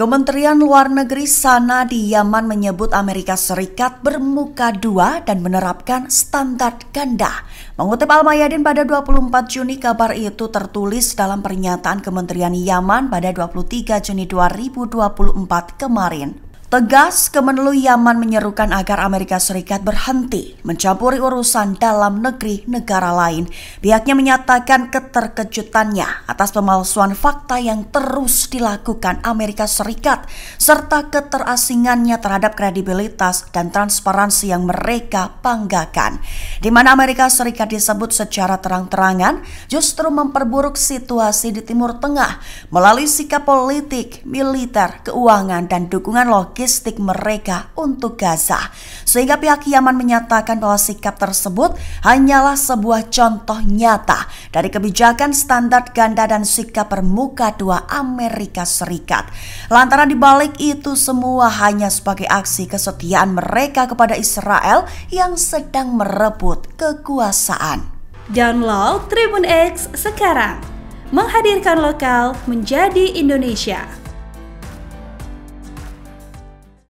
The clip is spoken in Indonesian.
Kementerian Luar Negeri sana di Yaman menyebut Amerika Serikat bermuka dua dan menerapkan standar ganda. Mengutip Al-Mayadin pada 24 Juni, kabar itu tertulis dalam pernyataan Kementerian Yaman pada 23 Juni 2024 kemarin. Tegas, Kemenlu Yaman menyerukan agar Amerika Serikat berhenti mencampuri urusan dalam negeri negara lain. Pihaknya menyatakan keterkejutannya atas pemalsuan fakta yang terus dilakukan Amerika Serikat serta keterasingannya terhadap kredibilitas dan transparansi yang mereka banggakan. Di mana Amerika Serikat disebut secara terang-terangan justru memperburuk situasi di Timur Tengah melalui sikap politik, militer, keuangan, dan dukungan lokal logistik mereka untuk Gaza. Sehingga pihak Yaman menyatakan bahwa sikap tersebut hanyalah sebuah contoh nyata dari kebijakan standar ganda dan sikap permuka dua Amerika Serikat. Lantaran dibalik itu semua hanya sebagai aksi kesetiaan mereka kepada Israel yang sedang merebut kekuasaan. Download Tribun X sekarang, menghadirkan lokal menjadi Indonesia.